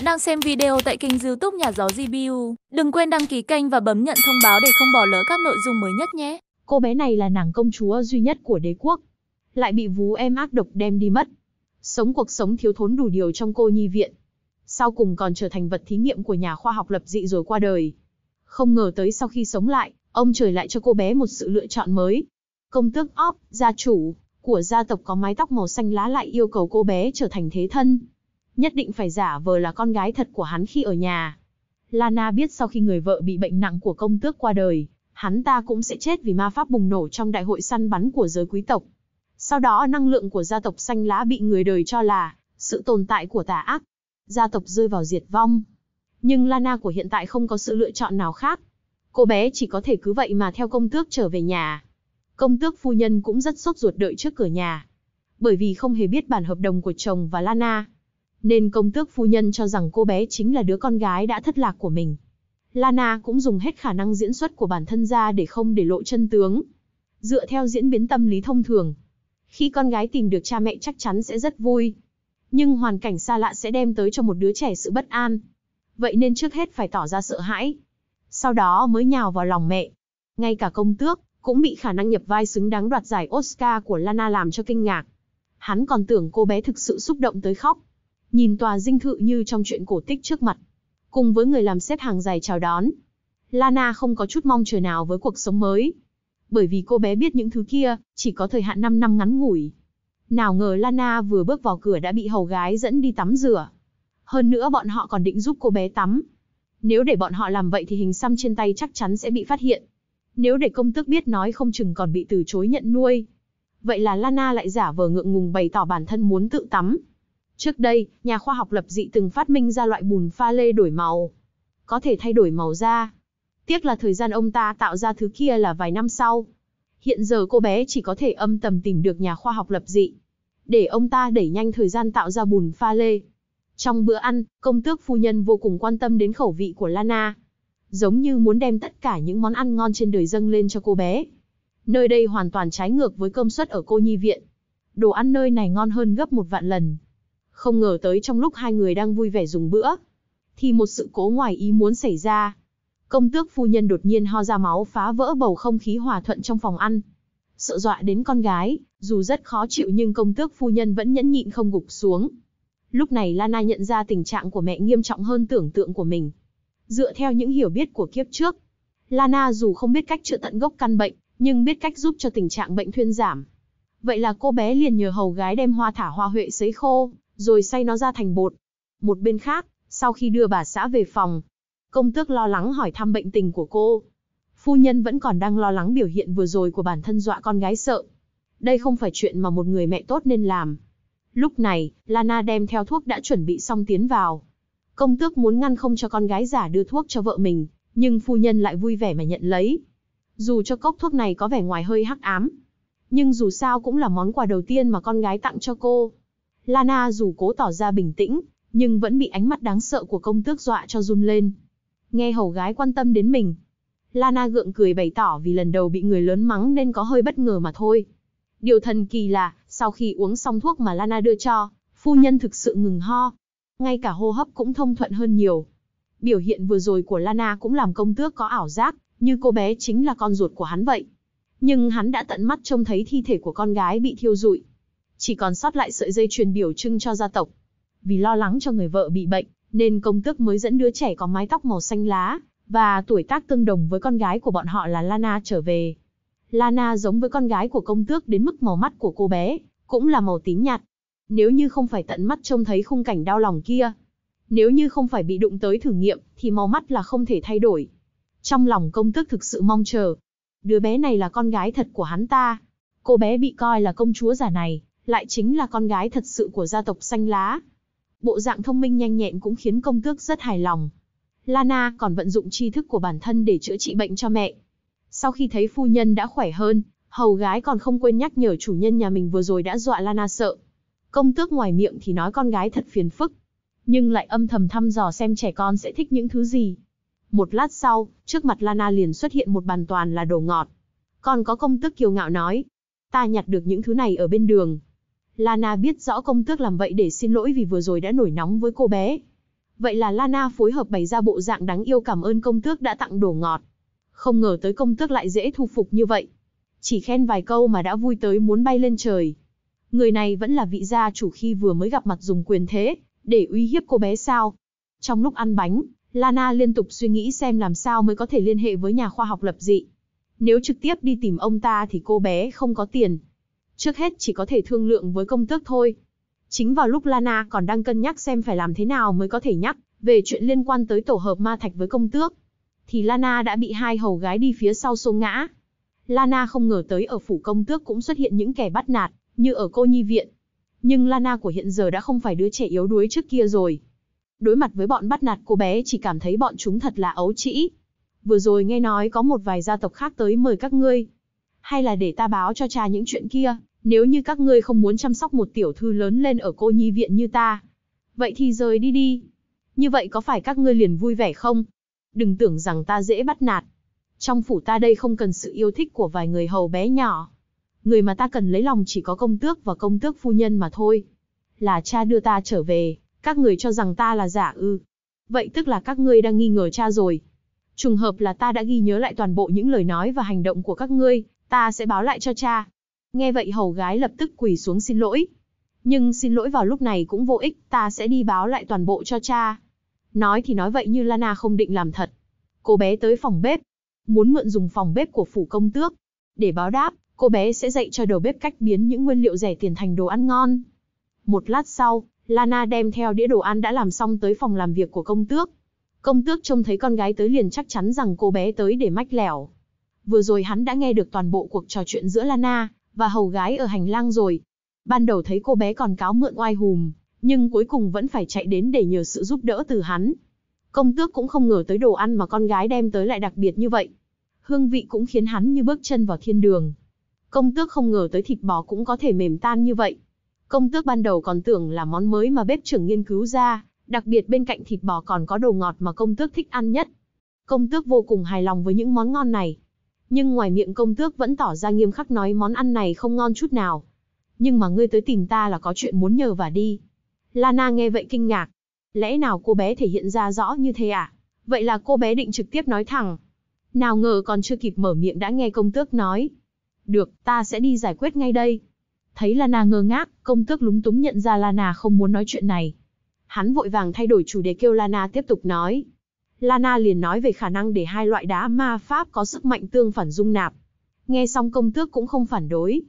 Bạn đang xem video tại kênh youtube Nhà Gió GBU. Đừng quên đăng ký kênh và bấm nhận thông báo để không bỏ lỡ các nội dung mới nhất nhé. Cô bé này là nàng công chúa duy nhất của đế quốc. Lại bị vú em ác độc đem đi mất. Sống cuộc sống thiếu thốn đủ điều trong cô nhi viện. Sau cùng còn trở thành vật thí nghiệm của nhà khoa học lập dị rồi qua đời. Không ngờ tới sau khi sống lại, ông trời lại cho cô bé một sự lựa chọn mới. Công tước Op, gia chủ, của gia tộc có mái tóc màu xanh lá lại yêu cầu cô bé trở thành thế thân nhất định phải giả vờ là con gái thật của hắn khi ở nhà. Lana biết sau khi người vợ bị bệnh nặng của công tước qua đời, hắn ta cũng sẽ chết vì ma pháp bùng nổ trong đại hội săn bắn của giới quý tộc. Sau đó năng lượng của gia tộc xanh lá bị người đời cho là sự tồn tại của tà ác. Gia tộc rơi vào diệt vong. Nhưng Lana của hiện tại không có sự lựa chọn nào khác. Cô bé chỉ có thể cứ vậy mà theo công tước trở về nhà. Công tước phu nhân cũng rất sốt ruột đợi trước cửa nhà. Bởi vì không hề biết bản hợp đồng của chồng và Lana, nên công tước phu nhân cho rằng cô bé chính là đứa con gái đã thất lạc của mình. Lana cũng dùng hết khả năng diễn xuất của bản thân ra để không để lộ chân tướng. Dựa theo diễn biến tâm lý thông thường, khi con gái tìm được cha mẹ chắc chắn sẽ rất vui. Nhưng hoàn cảnh xa lạ sẽ đem tới cho một đứa trẻ sự bất an. Vậy nên trước hết phải tỏ ra sợ hãi. Sau đó mới nhào vào lòng mẹ. Ngay cả công tước, cũng bị khả năng nhập vai xứng đáng đoạt giải Oscar của Lana làm cho kinh ngạc. Hắn còn tưởng cô bé thực sự xúc động tới khóc nhìn tòa dinh thự như trong chuyện cổ tích trước mặt. Cùng với người làm xếp hàng dài chào đón, Lana không có chút mong chờ nào với cuộc sống mới. Bởi vì cô bé biết những thứ kia, chỉ có thời hạn 5 năm ngắn ngủi. Nào ngờ Lana vừa bước vào cửa đã bị hầu gái dẫn đi tắm rửa. Hơn nữa bọn họ còn định giúp cô bé tắm. Nếu để bọn họ làm vậy thì hình xăm trên tay chắc chắn sẽ bị phát hiện. Nếu để công tước biết nói không chừng còn bị từ chối nhận nuôi. Vậy là Lana lại giả vờ ngượng ngùng bày tỏ bản thân muốn tự tắm. Trước đây, nhà khoa học lập dị từng phát minh ra loại bùn pha lê đổi màu, có thể thay đổi màu da. Tiếc là thời gian ông ta tạo ra thứ kia là vài năm sau. Hiện giờ cô bé chỉ có thể âm thầm tìm được nhà khoa học lập dị, để ông ta đẩy nhanh thời gian tạo ra bùn pha lê. Trong bữa ăn, công tước phu nhân vô cùng quan tâm đến khẩu vị của Lana, giống như muốn đem tất cả những món ăn ngon trên đời dâng lên cho cô bé. Nơi đây hoàn toàn trái ngược với công suất ở cô nhi viện. Đồ ăn nơi này ngon hơn gấp một vạn lần, không ngờ tới trong lúc hai người đang vui vẻ dùng bữa, thì một sự cố ngoài ý muốn xảy ra. Công tước phu nhân đột nhiên ho ra máu phá vỡ bầu không khí hòa thuận trong phòng ăn. Sợ dọa đến con gái, dù rất khó chịu nhưng công tước phu nhân vẫn nhẫn nhịn không gục xuống. Lúc này Lana nhận ra tình trạng của mẹ nghiêm trọng hơn tưởng tượng của mình. Dựa theo những hiểu biết của kiếp trước, Lana dù không biết cách chữa tận gốc căn bệnh, nhưng biết cách giúp cho tình trạng bệnh thuyên giảm. Vậy là cô bé liền nhờ hầu gái đem hoa thả hoa huệ sấy khô rồi xay nó ra thành bột. Một bên khác, sau khi đưa bà xã về phòng, công tước lo lắng hỏi thăm bệnh tình của cô. Phu nhân vẫn còn đang lo lắng biểu hiện vừa rồi của bản thân dọa con gái sợ. Đây không phải chuyện mà một người mẹ tốt nên làm. Lúc này, Lana đem theo thuốc đã chuẩn bị xong tiến vào. Công tước muốn ngăn không cho con gái giả đưa thuốc cho vợ mình, nhưng phu nhân lại vui vẻ mà nhận lấy. Dù cho cốc thuốc này có vẻ ngoài hơi hắc ám, nhưng dù sao cũng là món quà đầu tiên mà con gái tặng cho cô. Lana dù cố tỏ ra bình tĩnh, nhưng vẫn bị ánh mắt đáng sợ của công tước dọa cho run lên. Nghe hầu gái quan tâm đến mình, Lana gượng cười bày tỏ vì lần đầu bị người lớn mắng nên có hơi bất ngờ mà thôi. Điều thần kỳ là, sau khi uống xong thuốc mà Lana đưa cho, phu nhân thực sự ngừng ho. Ngay cả hô hấp cũng thông thuận hơn nhiều. Biểu hiện vừa rồi của Lana cũng làm công tước có ảo giác, như cô bé chính là con ruột của hắn vậy. Nhưng hắn đã tận mắt trông thấy thi thể của con gái bị thiêu rụi, chỉ còn sót lại sợi dây chuyền biểu trưng cho gia tộc. Vì lo lắng cho người vợ bị bệnh, nên công tước mới dẫn đứa trẻ có mái tóc màu xanh lá và tuổi tác tương đồng với con gái của bọn họ là Lana trở về. Lana giống với con gái của công tước đến mức màu mắt của cô bé cũng là màu tím nhạt. Nếu như không phải tận mắt trông thấy khung cảnh đau lòng kia, nếu như không phải bị đụng tới thử nghiệm thì màu mắt là không thể thay đổi. Trong lòng công tước thực sự mong chờ, đứa bé này là con gái thật của hắn ta. Cô bé bị coi là công chúa giả này, lại chính là con gái thật sự của gia tộc xanh lá. Bộ dạng thông minh nhanh nhẹn cũng khiến công tước rất hài lòng. Lana còn vận dụng tri thức của bản thân để chữa trị bệnh cho mẹ. Sau khi thấy phu nhân đã khỏe hơn, hầu gái còn không quên nhắc nhở chủ nhân nhà mình vừa rồi đã dọa Lana sợ. Công tước ngoài miệng thì nói con gái thật phiền phức, nhưng lại âm thầm thăm dò xem trẻ con sẽ thích những thứ gì. Một lát sau, trước mặt Lana liền xuất hiện một bàn toàn là đồ ngọt. Còn có công tước kiêu ngạo nói, ta nhặt được những thứ này ở bên đường, Lana biết rõ công tước làm vậy để xin lỗi vì vừa rồi đã nổi nóng với cô bé. Vậy là Lana phối hợp bày ra bộ dạng đáng yêu cảm ơn công tước đã tặng đồ ngọt. Không ngờ tới công tước lại dễ thu phục như vậy. Chỉ khen vài câu mà đã vui tới muốn bay lên trời. Người này vẫn là vị gia chủ khi vừa mới gặp mặt dùng quyền thế, để uy hiếp cô bé sao. Trong lúc ăn bánh, Lana liên tục suy nghĩ xem làm sao mới có thể liên hệ với nhà khoa học lập dị. Nếu trực tiếp đi tìm ông ta thì cô bé không có tiền, Trước hết chỉ có thể thương lượng với công tước thôi. Chính vào lúc Lana còn đang cân nhắc xem phải làm thế nào mới có thể nhắc về chuyện liên quan tới tổ hợp ma thạch với công tước, thì Lana đã bị hai hầu gái đi phía sau xô ngã. Lana không ngờ tới ở phủ công tước cũng xuất hiện những kẻ bắt nạt, như ở cô nhi viện. Nhưng Lana của hiện giờ đã không phải đứa trẻ yếu đuối trước kia rồi. Đối mặt với bọn bắt nạt cô bé chỉ cảm thấy bọn chúng thật là ấu trĩ. Vừa rồi nghe nói có một vài gia tộc khác tới mời các ngươi. Hay là để ta báo cho cha những chuyện kia, nếu như các ngươi không muốn chăm sóc một tiểu thư lớn lên ở cô nhi viện như ta, vậy thì rời đi đi. Như vậy có phải các ngươi liền vui vẻ không? Đừng tưởng rằng ta dễ bắt nạt. Trong phủ ta đây không cần sự yêu thích của vài người hầu bé nhỏ. Người mà ta cần lấy lòng chỉ có công tước và công tước phu nhân mà thôi. Là cha đưa ta trở về, các người cho rằng ta là giả ư. Vậy tức là các ngươi đang nghi ngờ cha rồi. Trùng hợp là ta đã ghi nhớ lại toàn bộ những lời nói và hành động của các ngươi, ta sẽ báo lại cho cha. Nghe vậy hầu gái lập tức quỳ xuống xin lỗi. Nhưng xin lỗi vào lúc này cũng vô ích, ta sẽ đi báo lại toàn bộ cho cha. Nói thì nói vậy như Lana không định làm thật. Cô bé tới phòng bếp, muốn mượn dùng phòng bếp của phủ công tước. Để báo đáp, cô bé sẽ dạy cho đầu bếp cách biến những nguyên liệu rẻ tiền thành đồ ăn ngon. Một lát sau, Lana đem theo đĩa đồ ăn đã làm xong tới phòng làm việc của công tước. Công tước trông thấy con gái tới liền chắc chắn rằng cô bé tới để mách lẻo. Vừa rồi hắn đã nghe được toàn bộ cuộc trò chuyện giữa Lana và hầu gái ở hành lang rồi. Ban đầu thấy cô bé còn cáo mượn oai hùm, nhưng cuối cùng vẫn phải chạy đến để nhờ sự giúp đỡ từ hắn. Công tước cũng không ngờ tới đồ ăn mà con gái đem tới lại đặc biệt như vậy. Hương vị cũng khiến hắn như bước chân vào thiên đường. Công tước không ngờ tới thịt bò cũng có thể mềm tan như vậy. Công tước ban đầu còn tưởng là món mới mà bếp trưởng nghiên cứu ra, đặc biệt bên cạnh thịt bò còn có đồ ngọt mà công tước thích ăn nhất. Công tước vô cùng hài lòng với những món ngon này, nhưng ngoài miệng công tước vẫn tỏ ra nghiêm khắc nói món ăn này không ngon chút nào. Nhưng mà ngươi tới tìm ta là có chuyện muốn nhờ và đi. Lana nghe vậy kinh ngạc. Lẽ nào cô bé thể hiện ra rõ như thế à? Vậy là cô bé định trực tiếp nói thẳng. Nào ngờ còn chưa kịp mở miệng đã nghe công tước nói. Được, ta sẽ đi giải quyết ngay đây. Thấy Lana ngơ ngác, công tước lúng túng nhận ra Lana không muốn nói chuyện này. Hắn vội vàng thay đổi chủ đề kêu Lana tiếp tục nói. Lana liền nói về khả năng để hai loại đá ma pháp có sức mạnh tương phản dung nạp. Nghe xong công tước cũng không phản đối.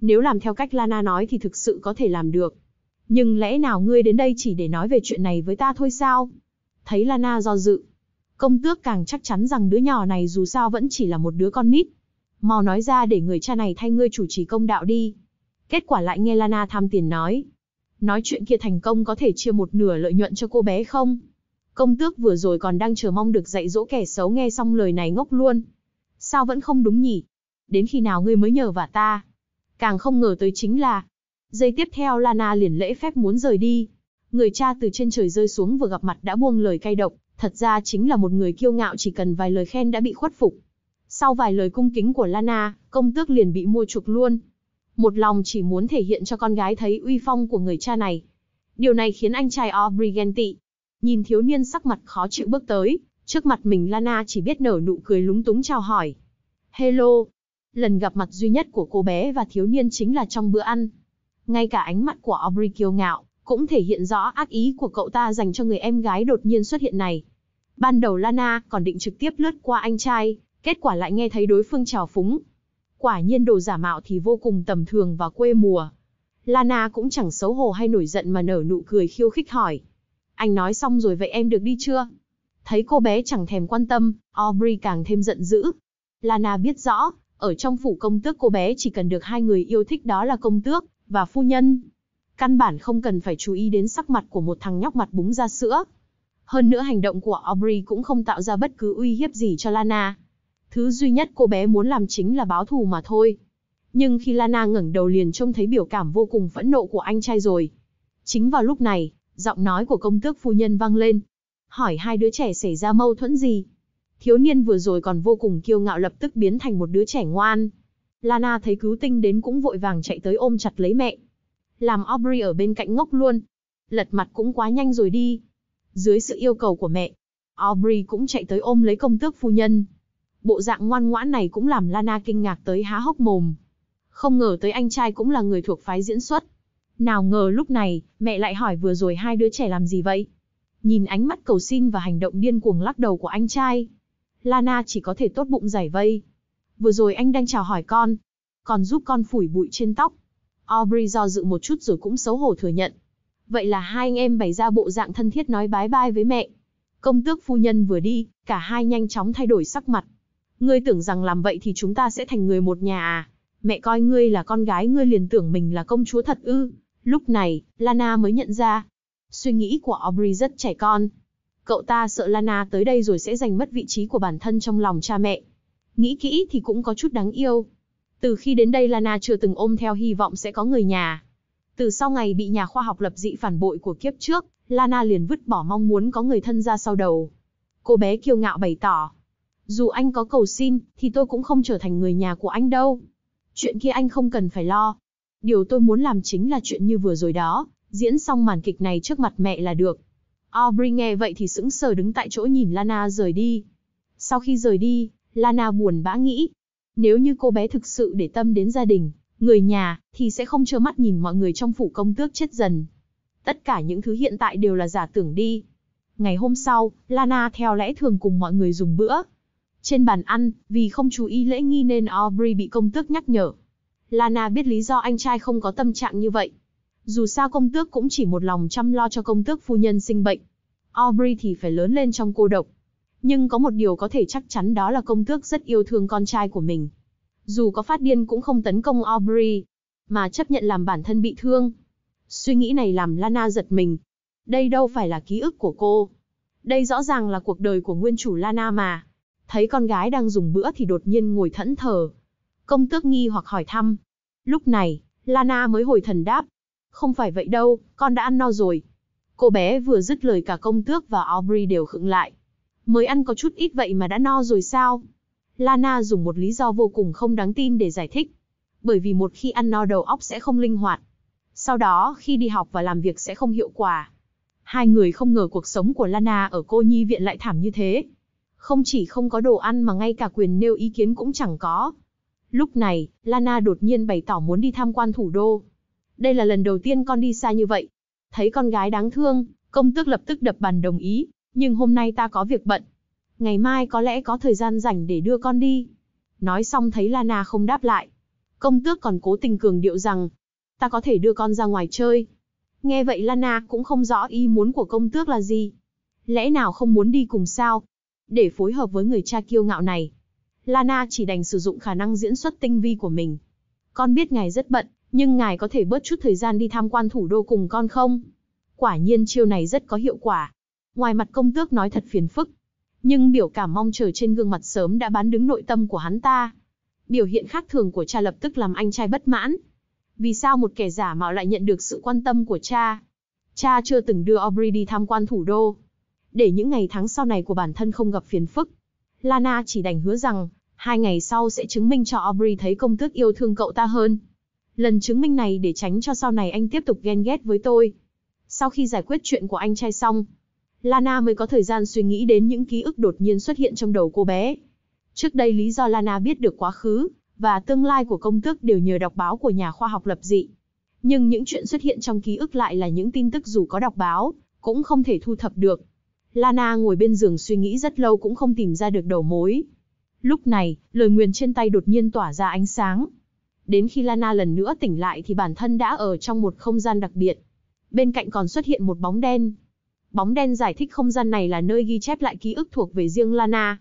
Nếu làm theo cách Lana nói thì thực sự có thể làm được. Nhưng lẽ nào ngươi đến đây chỉ để nói về chuyện này với ta thôi sao? Thấy Lana do dự. Công tước càng chắc chắn rằng đứa nhỏ này dù sao vẫn chỉ là một đứa con nít. Mau nói ra để người cha này thay ngươi chủ trì công đạo đi. Kết quả lại nghe Lana tham tiền nói. Nói chuyện kia thành công có thể chia một nửa lợi nhuận cho cô bé không? Công tước vừa rồi còn đang chờ mong được dạy dỗ kẻ xấu nghe xong lời này ngốc luôn. Sao vẫn không đúng nhỉ? Đến khi nào ngươi mới nhờ vả ta? Càng không ngờ tới chính là... Giây tiếp theo Lana liền lễ phép muốn rời đi. Người cha từ trên trời rơi xuống vừa gặp mặt đã buông lời cay độc, thật ra chính là một người kiêu ngạo chỉ cần vài lời khen đã bị khuất phục. Sau vài lời cung kính của Lana, công tước liền bị mua chuộc luôn. Một lòng chỉ muốn thể hiện cho con gái thấy uy phong của người cha này. Điều này khiến anh trai Aubrey ghen tị, Nhìn thiếu niên sắc mặt khó chịu bước tới, trước mặt mình Lana chỉ biết nở nụ cười lúng túng chào hỏi. Hello! Lần gặp mặt duy nhất của cô bé và thiếu niên chính là trong bữa ăn. Ngay cả ánh mắt của Aubrey kiêu ngạo, cũng thể hiện rõ ác ý của cậu ta dành cho người em gái đột nhiên xuất hiện này. Ban đầu Lana còn định trực tiếp lướt qua anh trai, kết quả lại nghe thấy đối phương chào phúng. Quả nhiên đồ giả mạo thì vô cùng tầm thường và quê mùa. Lana cũng chẳng xấu hổ hay nổi giận mà nở nụ cười khiêu khích hỏi anh nói xong rồi vậy em được đi chưa? Thấy cô bé chẳng thèm quan tâm, Aubrey càng thêm giận dữ. Lana biết rõ, ở trong phủ công tước cô bé chỉ cần được hai người yêu thích đó là công tước và phu nhân. Căn bản không cần phải chú ý đến sắc mặt của một thằng nhóc mặt búng ra sữa. Hơn nữa hành động của Aubrey cũng không tạo ra bất cứ uy hiếp gì cho Lana. Thứ duy nhất cô bé muốn làm chính là báo thù mà thôi. Nhưng khi Lana ngẩng đầu liền trông thấy biểu cảm vô cùng phẫn nộ của anh trai rồi. Chính vào lúc này, giọng nói của công tước phu nhân vang lên. Hỏi hai đứa trẻ xảy ra mâu thuẫn gì? Thiếu niên vừa rồi còn vô cùng kiêu ngạo lập tức biến thành một đứa trẻ ngoan. Lana thấy cứu tinh đến cũng vội vàng chạy tới ôm chặt lấy mẹ. Làm Aubrey ở bên cạnh ngốc luôn. Lật mặt cũng quá nhanh rồi đi. Dưới sự yêu cầu của mẹ, Aubrey cũng chạy tới ôm lấy công tước phu nhân. Bộ dạng ngoan ngoãn này cũng làm Lana kinh ngạc tới há hốc mồm. Không ngờ tới anh trai cũng là người thuộc phái diễn xuất. Nào ngờ lúc này, mẹ lại hỏi vừa rồi hai đứa trẻ làm gì vậy? Nhìn ánh mắt cầu xin và hành động điên cuồng lắc đầu của anh trai. Lana chỉ có thể tốt bụng giải vây. Vừa rồi anh đang chào hỏi con. Còn giúp con phủi bụi trên tóc. Aubrey do dự một chút rồi cũng xấu hổ thừa nhận. Vậy là hai anh em bày ra bộ dạng thân thiết nói bái bai với mẹ. Công tước phu nhân vừa đi, cả hai nhanh chóng thay đổi sắc mặt. Ngươi tưởng rằng làm vậy thì chúng ta sẽ thành người một nhà à? Mẹ coi ngươi là con gái ngươi liền tưởng mình là công chúa thật ư. Lúc này, Lana mới nhận ra, suy nghĩ của Aubrey rất trẻ con. Cậu ta sợ Lana tới đây rồi sẽ giành mất vị trí của bản thân trong lòng cha mẹ. Nghĩ kỹ thì cũng có chút đáng yêu. Từ khi đến đây Lana chưa từng ôm theo hy vọng sẽ có người nhà. Từ sau ngày bị nhà khoa học lập dị phản bội của kiếp trước, Lana liền vứt bỏ mong muốn có người thân ra sau đầu. Cô bé kiêu ngạo bày tỏ. Dù anh có cầu xin, thì tôi cũng không trở thành người nhà của anh đâu. Chuyện kia anh không cần phải lo, Điều tôi muốn làm chính là chuyện như vừa rồi đó, diễn xong màn kịch này trước mặt mẹ là được. Aubrey nghe vậy thì sững sờ đứng tại chỗ nhìn Lana rời đi. Sau khi rời đi, Lana buồn bã nghĩ, nếu như cô bé thực sự để tâm đến gia đình, người nhà, thì sẽ không trơ mắt nhìn mọi người trong phủ công tước chết dần. Tất cả những thứ hiện tại đều là giả tưởng đi. Ngày hôm sau, Lana theo lẽ thường cùng mọi người dùng bữa. Trên bàn ăn, vì không chú ý lễ nghi nên Aubrey bị công tước nhắc nhở, Lana biết lý do anh trai không có tâm trạng như vậy. Dù sao công tước cũng chỉ một lòng chăm lo cho công tước phu nhân sinh bệnh. Aubrey thì phải lớn lên trong cô độc. Nhưng có một điều có thể chắc chắn đó là công tước rất yêu thương con trai của mình. Dù có phát điên cũng không tấn công Aubrey, mà chấp nhận làm bản thân bị thương. Suy nghĩ này làm Lana giật mình. Đây đâu phải là ký ức của cô. Đây rõ ràng là cuộc đời của nguyên chủ Lana mà. Thấy con gái đang dùng bữa thì đột nhiên ngồi thẫn thờ, Công tước nghi hoặc hỏi thăm. Lúc này, Lana mới hồi thần đáp. Không phải vậy đâu, con đã ăn no rồi. Cô bé vừa dứt lời cả công tước và Aubrey đều khựng lại. Mới ăn có chút ít vậy mà đã no rồi sao? Lana dùng một lý do vô cùng không đáng tin để giải thích. Bởi vì một khi ăn no đầu óc sẽ không linh hoạt. Sau đó khi đi học và làm việc sẽ không hiệu quả. Hai người không ngờ cuộc sống của Lana ở cô nhi viện lại thảm như thế. Không chỉ không có đồ ăn mà ngay cả quyền nêu ý kiến cũng chẳng có. Lúc này, Lana đột nhiên bày tỏ muốn đi tham quan thủ đô. Đây là lần đầu tiên con đi xa như vậy. Thấy con gái đáng thương, công tước lập tức đập bàn đồng ý, nhưng hôm nay ta có việc bận. Ngày mai có lẽ có thời gian rảnh để đưa con đi. Nói xong thấy Lana không đáp lại. Công tước còn cố tình cường điệu rằng, ta có thể đưa con ra ngoài chơi. Nghe vậy Lana cũng không rõ ý muốn của công tước là gì. Lẽ nào không muốn đi cùng sao? Để phối hợp với người cha kiêu ngạo này, Lana chỉ đành sử dụng khả năng diễn xuất tinh vi của mình. Con biết ngài rất bận, nhưng ngài có thể bớt chút thời gian đi tham quan thủ đô cùng con không? Quả nhiên chiêu này rất có hiệu quả. Ngoài mặt công tước nói thật phiền phức, nhưng biểu cảm mong chờ trên gương mặt sớm đã bán đứng nội tâm của hắn ta. Biểu hiện khác thường của cha lập tức làm anh trai bất mãn. Vì sao một kẻ giả mạo lại nhận được sự quan tâm của cha? Cha chưa từng đưa Aubrey đi tham quan thủ đô. Để những ngày tháng sau này của bản thân không gặp phiền phức, Lana chỉ đành hứa rằng Hai ngày sau sẽ chứng minh cho Aubrey thấy công tước yêu thương cậu ta hơn. Lần chứng minh này để tránh cho sau này anh tiếp tục ghen ghét với tôi. Sau khi giải quyết chuyện của anh trai xong, Lana mới có thời gian suy nghĩ đến những ký ức đột nhiên xuất hiện trong đầu cô bé. Trước đây lý do Lana biết được quá khứ và tương lai của công tước đều nhờ đọc báo của nhà khoa học lập dị. Nhưng những chuyện xuất hiện trong ký ức lại là những tin tức dù có đọc báo, cũng không thể thu thập được. Lana ngồi bên giường suy nghĩ rất lâu cũng không tìm ra được đầu mối. Lúc này, lời nguyền trên tay đột nhiên tỏa ra ánh sáng. Đến khi Lana lần nữa tỉnh lại thì bản thân đã ở trong một không gian đặc biệt. Bên cạnh còn xuất hiện một bóng đen. Bóng đen giải thích không gian này là nơi ghi chép lại ký ức thuộc về riêng Lana.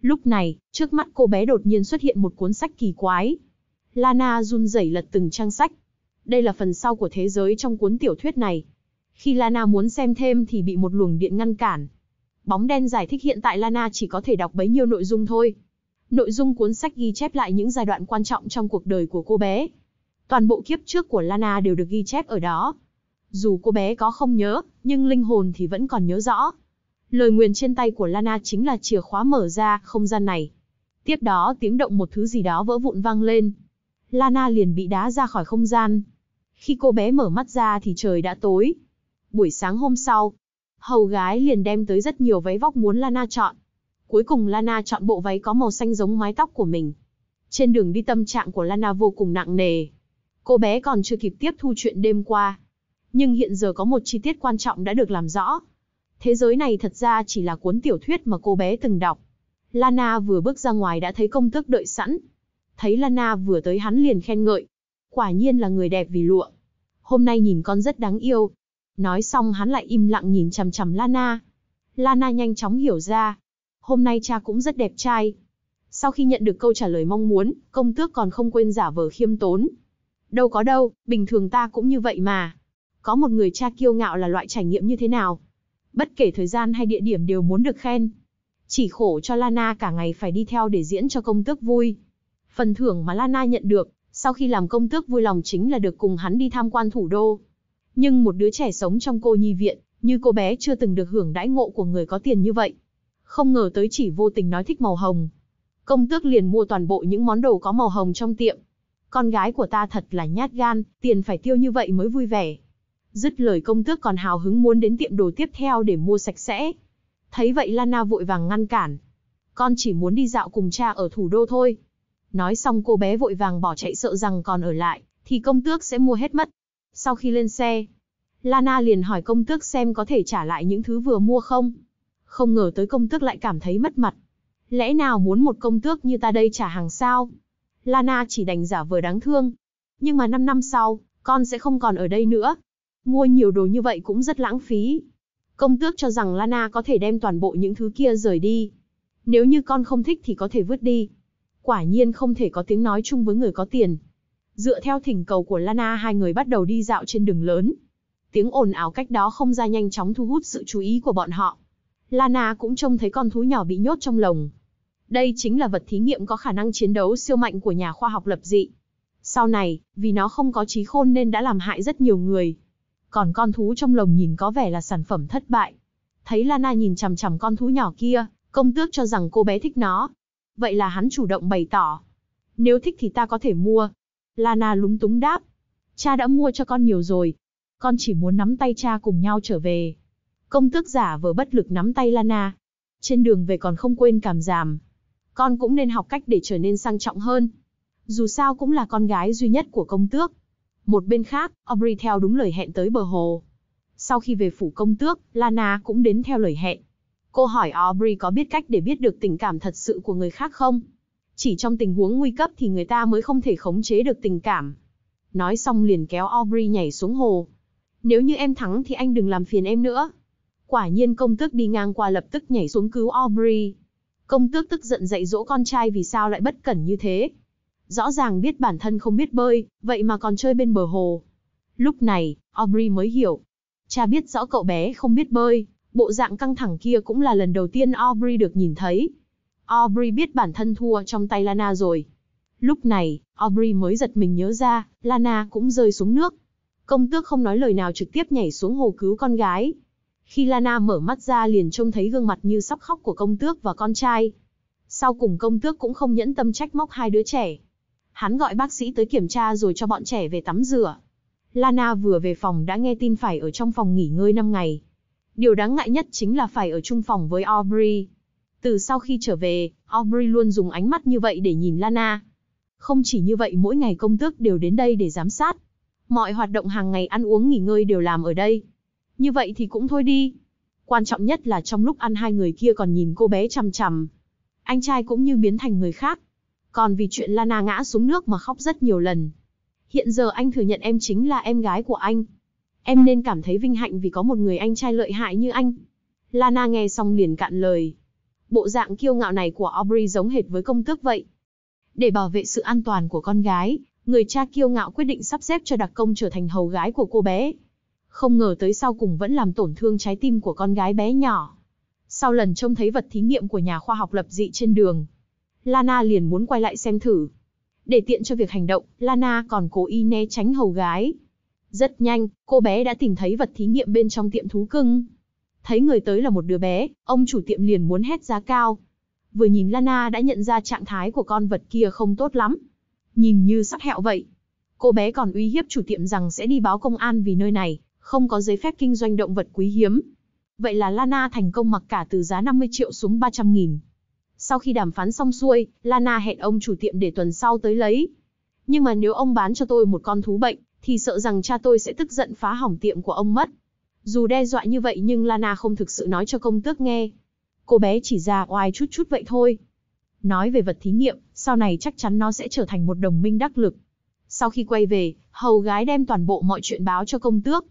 Lúc này, trước mắt cô bé đột nhiên xuất hiện một cuốn sách kỳ quái. Lana run rẩy lật từng trang sách. Đây là phần sau của thế giới trong cuốn tiểu thuyết này. Khi Lana muốn xem thêm thì bị một luồng điện ngăn cản. Bóng đen giải thích hiện tại Lana chỉ có thể đọc bấy nhiêu nội dung thôi. Nội dung cuốn sách ghi chép lại những giai đoạn quan trọng trong cuộc đời của cô bé. Toàn bộ kiếp trước của Lana đều được ghi chép ở đó. Dù cô bé có không nhớ, nhưng linh hồn thì vẫn còn nhớ rõ. Lời nguyền trên tay của Lana chính là chìa khóa mở ra không gian này. Tiếp đó tiếng động một thứ gì đó vỡ vụn vang lên. Lana liền bị đá ra khỏi không gian. Khi cô bé mở mắt ra thì trời đã tối. Buổi sáng hôm sau, hầu gái liền đem tới rất nhiều váy vóc muốn Lana chọn. Cuối cùng Lana chọn bộ váy có màu xanh giống mái tóc của mình. Trên đường đi tâm trạng của Lana vô cùng nặng nề. Cô bé còn chưa kịp tiếp thu chuyện đêm qua. Nhưng hiện giờ có một chi tiết quan trọng đã được làm rõ. Thế giới này thật ra chỉ là cuốn tiểu thuyết mà cô bé từng đọc. Lana vừa bước ra ngoài đã thấy công thức đợi sẵn. Thấy Lana vừa tới hắn liền khen ngợi. Quả nhiên là người đẹp vì lụa. Hôm nay nhìn con rất đáng yêu. Nói xong hắn lại im lặng nhìn chằm chằm Lana. Lana nhanh chóng hiểu ra, hôm nay cha cũng rất đẹp trai. Sau khi nhận được câu trả lời mong muốn, công tước còn không quên giả vờ khiêm tốn. Đâu có đâu, bình thường ta cũng như vậy mà. Có một người cha kiêu ngạo là loại trải nghiệm như thế nào? Bất kể thời gian hay địa điểm đều muốn được khen. Chỉ khổ cho Lana cả ngày phải đi theo để diễn cho công tước vui. Phần thưởng mà Lana nhận được, sau khi làm công tước vui lòng chính là được cùng hắn đi tham quan thủ đô. Nhưng một đứa trẻ sống trong cô nhi viện, như cô bé chưa từng được hưởng đãi ngộ của người có tiền như vậy không ngờ tới chỉ vô tình nói thích màu hồng. Công tước liền mua toàn bộ những món đồ có màu hồng trong tiệm. Con gái của ta thật là nhát gan, tiền phải tiêu như vậy mới vui vẻ. Dứt lời công tước còn hào hứng muốn đến tiệm đồ tiếp theo để mua sạch sẽ. Thấy vậy Lana vội vàng ngăn cản. Con chỉ muốn đi dạo cùng cha ở thủ đô thôi. Nói xong cô bé vội vàng bỏ chạy sợ rằng còn ở lại, thì công tước sẽ mua hết mất. Sau khi lên xe, Lana liền hỏi công tước xem có thể trả lại những thứ vừa mua không không ngờ tới công tước lại cảm thấy mất mặt. Lẽ nào muốn một công tước như ta đây trả hàng sao? Lana chỉ đành giả vờ đáng thương. Nhưng mà 5 năm sau, con sẽ không còn ở đây nữa. Mua nhiều đồ như vậy cũng rất lãng phí. Công tước cho rằng Lana có thể đem toàn bộ những thứ kia rời đi. Nếu như con không thích thì có thể vứt đi. Quả nhiên không thể có tiếng nói chung với người có tiền. Dựa theo thỉnh cầu của Lana hai người bắt đầu đi dạo trên đường lớn. Tiếng ồn ào cách đó không ra nhanh chóng thu hút sự chú ý của bọn họ. Lana cũng trông thấy con thú nhỏ bị nhốt trong lồng. Đây chính là vật thí nghiệm có khả năng chiến đấu siêu mạnh của nhà khoa học lập dị. Sau này, vì nó không có trí khôn nên đã làm hại rất nhiều người. Còn con thú trong lồng nhìn có vẻ là sản phẩm thất bại. Thấy Lana nhìn chằm chằm con thú nhỏ kia, công tước cho rằng cô bé thích nó. Vậy là hắn chủ động bày tỏ. Nếu thích thì ta có thể mua. Lana lúng túng đáp. Cha đã mua cho con nhiều rồi. Con chỉ muốn nắm tay cha cùng nhau trở về. Công tước giả vừa bất lực nắm tay Lana. Trên đường về còn không quên cảm giảm. Con cũng nên học cách để trở nên sang trọng hơn. Dù sao cũng là con gái duy nhất của công tước. Một bên khác, Aubrey theo đúng lời hẹn tới bờ hồ. Sau khi về phủ công tước, Lana cũng đến theo lời hẹn. Cô hỏi Aubrey có biết cách để biết được tình cảm thật sự của người khác không? Chỉ trong tình huống nguy cấp thì người ta mới không thể khống chế được tình cảm. Nói xong liền kéo Aubrey nhảy xuống hồ. Nếu như em thắng thì anh đừng làm phiền em nữa. Quả nhiên công tước đi ngang qua lập tức nhảy xuống cứu Aubrey. Công tước tức giận dạy dỗ con trai vì sao lại bất cẩn như thế. Rõ ràng biết bản thân không biết bơi, vậy mà còn chơi bên bờ hồ. Lúc này, Aubrey mới hiểu. Cha biết rõ cậu bé không biết bơi, bộ dạng căng thẳng kia cũng là lần đầu tiên Aubrey được nhìn thấy. Aubrey biết bản thân thua trong tay Lana rồi. Lúc này, Aubrey mới giật mình nhớ ra, Lana cũng rơi xuống nước. Công tước không nói lời nào trực tiếp nhảy xuống hồ cứu con gái. Khi Lana mở mắt ra liền trông thấy gương mặt như sắp khóc của công tước và con trai. Sau cùng công tước cũng không nhẫn tâm trách móc hai đứa trẻ. Hắn gọi bác sĩ tới kiểm tra rồi cho bọn trẻ về tắm rửa. Lana vừa về phòng đã nghe tin phải ở trong phòng nghỉ ngơi 5 ngày. Điều đáng ngại nhất chính là phải ở chung phòng với Aubrey. Từ sau khi trở về, Aubrey luôn dùng ánh mắt như vậy để nhìn Lana. Không chỉ như vậy mỗi ngày công tước đều đến đây để giám sát. Mọi hoạt động hàng ngày ăn uống nghỉ ngơi đều làm ở đây. Như vậy thì cũng thôi đi. Quan trọng nhất là trong lúc ăn hai người kia còn nhìn cô bé chằm chằm. Anh trai cũng như biến thành người khác. Còn vì chuyện Lana ngã xuống nước mà khóc rất nhiều lần. Hiện giờ anh thừa nhận em chính là em gái của anh. Em nên cảm thấy vinh hạnh vì có một người anh trai lợi hại như anh. Lana nghe xong liền cạn lời. Bộ dạng kiêu ngạo này của Aubrey giống hệt với công tước vậy. Để bảo vệ sự an toàn của con gái, người cha kiêu ngạo quyết định sắp xếp cho đặc công trở thành hầu gái của cô bé không ngờ tới sau cùng vẫn làm tổn thương trái tim của con gái bé nhỏ. Sau lần trông thấy vật thí nghiệm của nhà khoa học lập dị trên đường, Lana liền muốn quay lại xem thử. Để tiện cho việc hành động, Lana còn cố ý né tránh hầu gái. Rất nhanh, cô bé đã tìm thấy vật thí nghiệm bên trong tiệm thú cưng. Thấy người tới là một đứa bé, ông chủ tiệm liền muốn hét giá cao. Vừa nhìn Lana đã nhận ra trạng thái của con vật kia không tốt lắm. Nhìn như sắp hẹo vậy. Cô bé còn uy hiếp chủ tiệm rằng sẽ đi báo công an vì nơi này không có giấy phép kinh doanh động vật quý hiếm. Vậy là Lana thành công mặc cả từ giá 50 triệu xuống 300 nghìn. Sau khi đàm phán xong xuôi, Lana hẹn ông chủ tiệm để tuần sau tới lấy. Nhưng mà nếu ông bán cho tôi một con thú bệnh, thì sợ rằng cha tôi sẽ tức giận phá hỏng tiệm của ông mất. Dù đe dọa như vậy nhưng Lana không thực sự nói cho công tước nghe. Cô bé chỉ ra oai chút chút vậy thôi. Nói về vật thí nghiệm, sau này chắc chắn nó sẽ trở thành một đồng minh đắc lực. Sau khi quay về, hầu gái đem toàn bộ mọi chuyện báo cho công tước.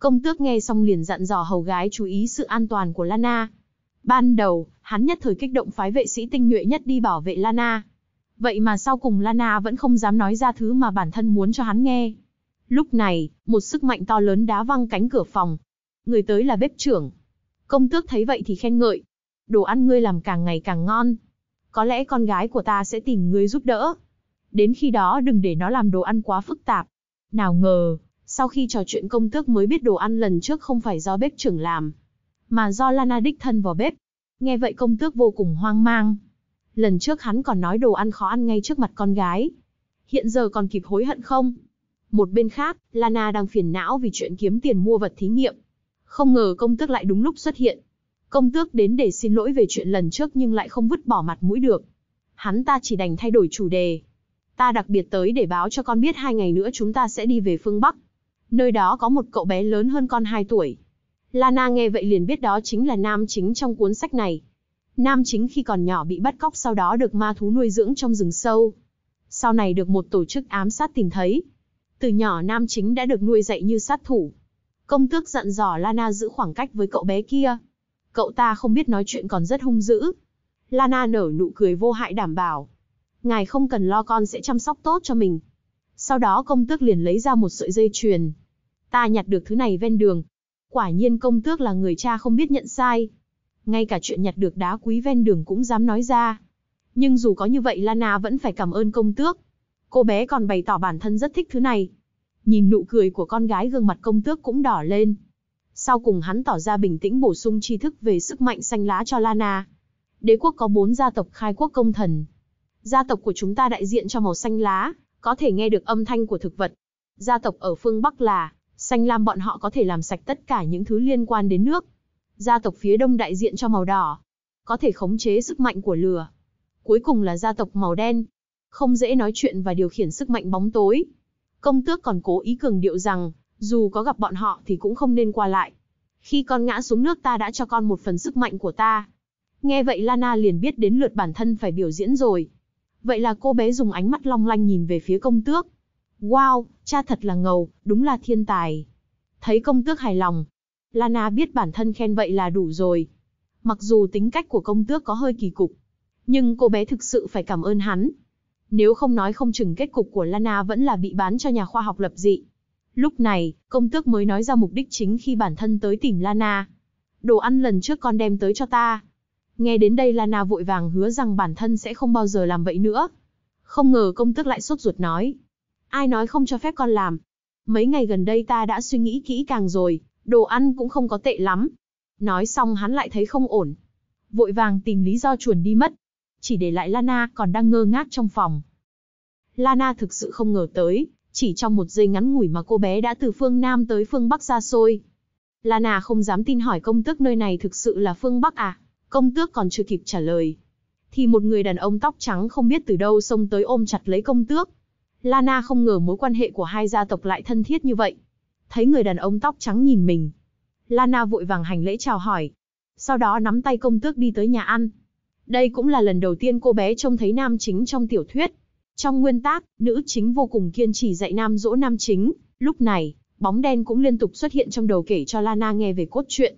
Công tước nghe xong liền dặn dò hầu gái chú ý sự an toàn của Lana. Ban đầu, hắn nhất thời kích động phái vệ sĩ tinh nhuệ nhất đi bảo vệ Lana. Vậy mà sau cùng Lana vẫn không dám nói ra thứ mà bản thân muốn cho hắn nghe. Lúc này, một sức mạnh to lớn đá văng cánh cửa phòng. Người tới là bếp trưởng. Công tước thấy vậy thì khen ngợi. Đồ ăn ngươi làm càng ngày càng ngon. Có lẽ con gái của ta sẽ tìm ngươi giúp đỡ. Đến khi đó đừng để nó làm đồ ăn quá phức tạp. Nào ngờ, sau khi trò chuyện công tước mới biết đồ ăn lần trước không phải do bếp trưởng làm, mà do Lana đích thân vào bếp. Nghe vậy công tước vô cùng hoang mang. Lần trước hắn còn nói đồ ăn khó ăn ngay trước mặt con gái. Hiện giờ còn kịp hối hận không? Một bên khác, Lana đang phiền não vì chuyện kiếm tiền mua vật thí nghiệm. Không ngờ công tước lại đúng lúc xuất hiện. Công tước đến để xin lỗi về chuyện lần trước nhưng lại không vứt bỏ mặt mũi được. Hắn ta chỉ đành thay đổi chủ đề. Ta đặc biệt tới để báo cho con biết hai ngày nữa chúng ta sẽ đi về phương Bắc nơi đó có một cậu bé lớn hơn con 2 tuổi. Lana nghe vậy liền biết đó chính là nam chính trong cuốn sách này. Nam chính khi còn nhỏ bị bắt cóc sau đó được ma thú nuôi dưỡng trong rừng sâu. Sau này được một tổ chức ám sát tìm thấy. Từ nhỏ nam chính đã được nuôi dạy như sát thủ. Công tước dặn dò Lana giữ khoảng cách với cậu bé kia. Cậu ta không biết nói chuyện còn rất hung dữ. Lana nở nụ cười vô hại đảm bảo. Ngài không cần lo con sẽ chăm sóc tốt cho mình. Sau đó công tước liền lấy ra một sợi dây chuyền. Ta nhặt được thứ này ven đường. Quả nhiên công tước là người cha không biết nhận sai. Ngay cả chuyện nhặt được đá quý ven đường cũng dám nói ra. Nhưng dù có như vậy Lana vẫn phải cảm ơn công tước. Cô bé còn bày tỏ bản thân rất thích thứ này. Nhìn nụ cười của con gái gương mặt công tước cũng đỏ lên. Sau cùng hắn tỏ ra bình tĩnh bổ sung tri thức về sức mạnh xanh lá cho Lana. Đế quốc có bốn gia tộc khai quốc công thần. Gia tộc của chúng ta đại diện cho màu xanh lá, có thể nghe được âm thanh của thực vật. Gia tộc ở phương Bắc là, xanh lam bọn họ có thể làm sạch tất cả những thứ liên quan đến nước. Gia tộc phía Đông đại diện cho màu đỏ, có thể khống chế sức mạnh của lửa. Cuối cùng là gia tộc màu đen, không dễ nói chuyện và điều khiển sức mạnh bóng tối. Công tước còn cố ý cường điệu rằng, dù có gặp bọn họ thì cũng không nên qua lại. Khi con ngã xuống nước ta đã cho con một phần sức mạnh của ta. Nghe vậy Lana liền biết đến lượt bản thân phải biểu diễn rồi. Vậy là cô bé dùng ánh mắt long lanh nhìn về phía công tước. Wow, cha thật là ngầu, đúng là thiên tài. Thấy công tước hài lòng, Lana biết bản thân khen vậy là đủ rồi. Mặc dù tính cách của công tước có hơi kỳ cục, nhưng cô bé thực sự phải cảm ơn hắn. Nếu không nói không chừng kết cục của Lana vẫn là bị bán cho nhà khoa học lập dị. Lúc này, công tước mới nói ra mục đích chính khi bản thân tới tìm Lana. Đồ ăn lần trước con đem tới cho ta, Nghe đến đây Lana vội vàng hứa rằng bản thân sẽ không bao giờ làm vậy nữa. Không ngờ công tước lại sốt ruột nói. Ai nói không cho phép con làm? Mấy ngày gần đây ta đã suy nghĩ kỹ càng rồi, đồ ăn cũng không có tệ lắm. Nói xong hắn lại thấy không ổn. Vội vàng tìm lý do chuồn đi mất. Chỉ để lại Lana còn đang ngơ ngác trong phòng. Lana thực sự không ngờ tới, chỉ trong một giây ngắn ngủi mà cô bé đã từ phương Nam tới phương Bắc xa xôi. Lana không dám tin hỏi công tước nơi này thực sự là phương Bắc à? Công tước còn chưa kịp trả lời. Thì một người đàn ông tóc trắng không biết từ đâu xông tới ôm chặt lấy công tước. Lana không ngờ mối quan hệ của hai gia tộc lại thân thiết như vậy. Thấy người đàn ông tóc trắng nhìn mình. Lana vội vàng hành lễ chào hỏi. Sau đó nắm tay công tước đi tới nhà ăn. Đây cũng là lần đầu tiên cô bé trông thấy nam chính trong tiểu thuyết. Trong nguyên tác, nữ chính vô cùng kiên trì dạy nam dỗ nam chính. Lúc này, bóng đen cũng liên tục xuất hiện trong đầu kể cho Lana nghe về cốt truyện.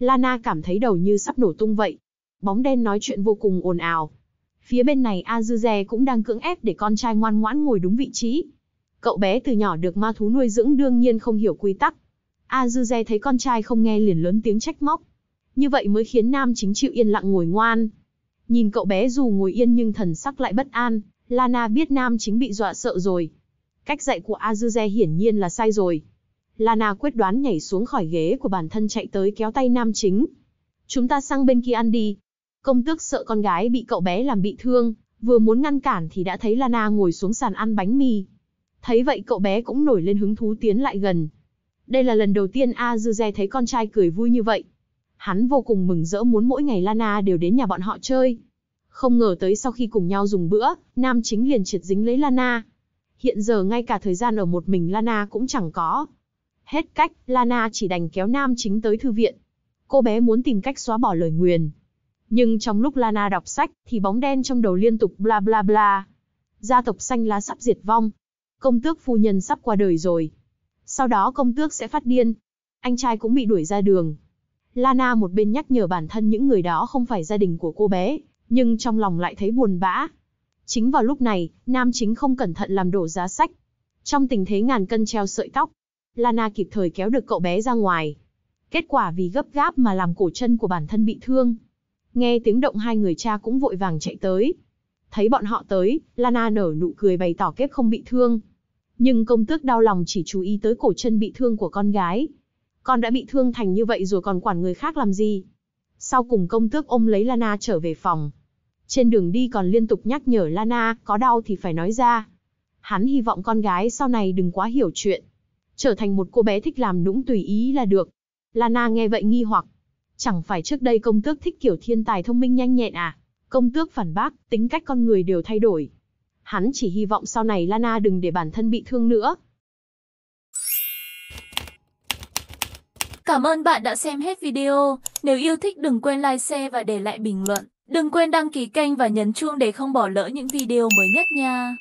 Lana cảm thấy đầu như sắp nổ tung vậy. Bóng đen nói chuyện vô cùng ồn ào. Phía bên này Azuze cũng đang cưỡng ép để con trai ngoan ngoãn ngồi đúng vị trí. Cậu bé từ nhỏ được ma thú nuôi dưỡng đương nhiên không hiểu quy tắc. Azuze thấy con trai không nghe liền lớn tiếng trách móc. Như vậy mới khiến nam chính chịu yên lặng ngồi ngoan. Nhìn cậu bé dù ngồi yên nhưng thần sắc lại bất an, Lana biết nam chính bị dọa sợ rồi. Cách dạy của Azuze hiển nhiên là sai rồi. Lana quyết đoán nhảy xuống khỏi ghế của bản thân chạy tới kéo tay nam chính. Chúng ta sang bên kia ăn đi. Công tước sợ con gái bị cậu bé làm bị thương, vừa muốn ngăn cản thì đã thấy Lana ngồi xuống sàn ăn bánh mì. Thấy vậy cậu bé cũng nổi lên hứng thú tiến lại gần. Đây là lần đầu tiên A Azuze thấy con trai cười vui như vậy. Hắn vô cùng mừng rỡ muốn mỗi ngày Lana đều đến nhà bọn họ chơi. Không ngờ tới sau khi cùng nhau dùng bữa, nam chính liền triệt dính lấy Lana. Hiện giờ ngay cả thời gian ở một mình Lana cũng chẳng có, Hết cách, Lana chỉ đành kéo nam chính tới thư viện. Cô bé muốn tìm cách xóa bỏ lời nguyền. Nhưng trong lúc Lana đọc sách, thì bóng đen trong đầu liên tục bla bla bla. Gia tộc xanh lá sắp diệt vong. Công tước phu nhân sắp qua đời rồi. Sau đó công tước sẽ phát điên. Anh trai cũng bị đuổi ra đường. Lana một bên nhắc nhở bản thân những người đó không phải gia đình của cô bé, nhưng trong lòng lại thấy buồn bã. Chính vào lúc này, nam chính không cẩn thận làm đổ giá sách. Trong tình thế ngàn cân treo sợi tóc, Lana kịp thời kéo được cậu bé ra ngoài. Kết quả vì gấp gáp mà làm cổ chân của bản thân bị thương. Nghe tiếng động hai người cha cũng vội vàng chạy tới. Thấy bọn họ tới, Lana nở nụ cười bày tỏ kép không bị thương. Nhưng công tước đau lòng chỉ chú ý tới cổ chân bị thương của con gái. Con đã bị thương thành như vậy rồi còn quản người khác làm gì? Sau cùng công tước ôm lấy Lana trở về phòng. Trên đường đi còn liên tục nhắc nhở Lana, có đau thì phải nói ra. Hắn hy vọng con gái sau này đừng quá hiểu chuyện trở thành một cô bé thích làm nũng tùy ý là được. Lana nghe vậy nghi hoặc. Chẳng phải trước đây công tước thích kiểu thiên tài thông minh nhanh nhẹn à? Công tước phản bác, tính cách con người đều thay đổi. Hắn chỉ hy vọng sau này Lana đừng để bản thân bị thương nữa. Cảm ơn bạn đã xem hết video. Nếu yêu thích đừng quên like, share và để lại bình luận. Đừng quên đăng ký kênh và nhấn chuông để không bỏ lỡ những video mới nhất nha.